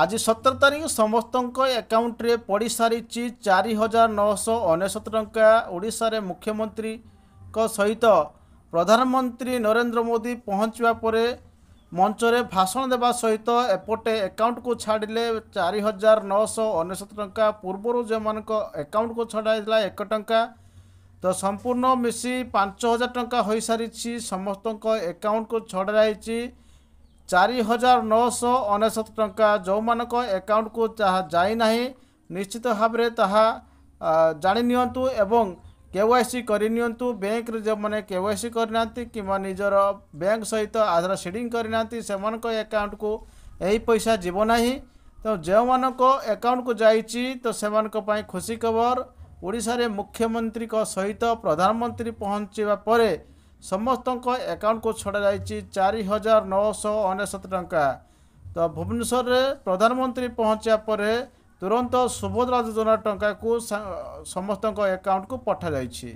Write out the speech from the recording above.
ଆଜି ସତର ତାରିଖ ସମସ୍ତଙ୍କ ଆକାଉଣ୍ଟରେ ପଡ଼ିସାରିଛି ଚାରି ହଜାର ନଅଶହ ଅନେଶତ ଟଙ୍କା ଓଡ଼ିଶାରେ ମୁଖ୍ୟମନ୍ତ୍ରୀଙ୍କ ସହିତ ପ୍ରଧାନମନ୍ତ୍ରୀ ନରେନ୍ଦ୍ର ମୋଦି ପହଞ୍ଚିବା ପରେ ମଞ୍ଚରେ ଭାଷଣ ଦେବା ସହିତ ଏପଟେ ଆକାଉଣ୍ଟକୁ ଛାଡ଼ିଲେ ଚାରି ହଜାର ନଅଶହ ଅନେଶତ ଟଙ୍କା ପୂର୍ବରୁ ଯେଉଁମାନଙ୍କ ଆକାଉଣ୍ଟକୁ ଛଡ଼ାଯାଇଥିଲା ଏକ ଟଙ୍କା ତ ସମ୍ପୂର୍ଣ୍ଣ ମିଶି ପାଞ୍ଚ ହଜାର ଟଙ୍କା ହୋଇସାରିଛି ସମସ୍ତଙ୍କ ଆକାଉଣ୍ଟକୁ ଛଡ଼ାଯାଇଛି ଚାରି ହଜାର ନଅଶହ ଅନେଶତ ଟଙ୍କା ଯେଉଁମାନଙ୍କ ଆକାଉଣ୍ଟକୁ ତାହା ଯାଇନାହିଁ ନିଶ୍ଚିତ ଭାବରେ ତାହା ଜାଣିନିଅନ୍ତୁ ଏବଂ କେ ୱାଇ ସି କରିନିଅନ୍ତୁ ବ୍ୟାଙ୍କରେ ଯେଉଁମାନେ କେ ୱାଇ ସି କରିନାହାନ୍ତି କିମ୍ବା ନିଜର ବ୍ୟାଙ୍କ ସହିତ ଆଧାର ସିଡ଼ିଂ କରିନାହାନ୍ତି ସେମାନଙ୍କ ଆକାଉଣ୍ଟକୁ ଏହି ପଇସା ଯିବ ନାହିଁ ତେଣୁ ଯେଉଁମାନଙ୍କ ଆକାଉଣ୍ଟକୁ ଯାଇଛି ତ ସେମାନଙ୍କ ପାଇଁ ଖୁସି ଖବର ଓଡ଼ିଶାରେ ମୁଖ୍ୟମନ୍ତ୍ରୀଙ୍କ ସହିତ ପ୍ରଧାନମନ୍ତ୍ରୀ ପହଞ୍ଚିବା ପରେ ସମସ୍ତଙ୍କ ଆକାଉଣ୍ଟକୁ ଛଡ଼ାଯାଇଛି ଚାରି ହଜାର ନଅଶହ ଅନେଶତ ଟଙ୍କା ତ ଭୁବନେଶ୍ୱରରେ ପ୍ରଧାନମନ୍ତ୍ରୀ ପହଞ୍ଚିବା ପରେ ତୁରନ୍ତ ସୁଭଦ୍ରା ଯୋଜନା ଟଙ୍କାକୁ ସମସ୍ତଙ୍କ ଆକାଉଣ୍ଟକୁ ପଠାଯାଇଛି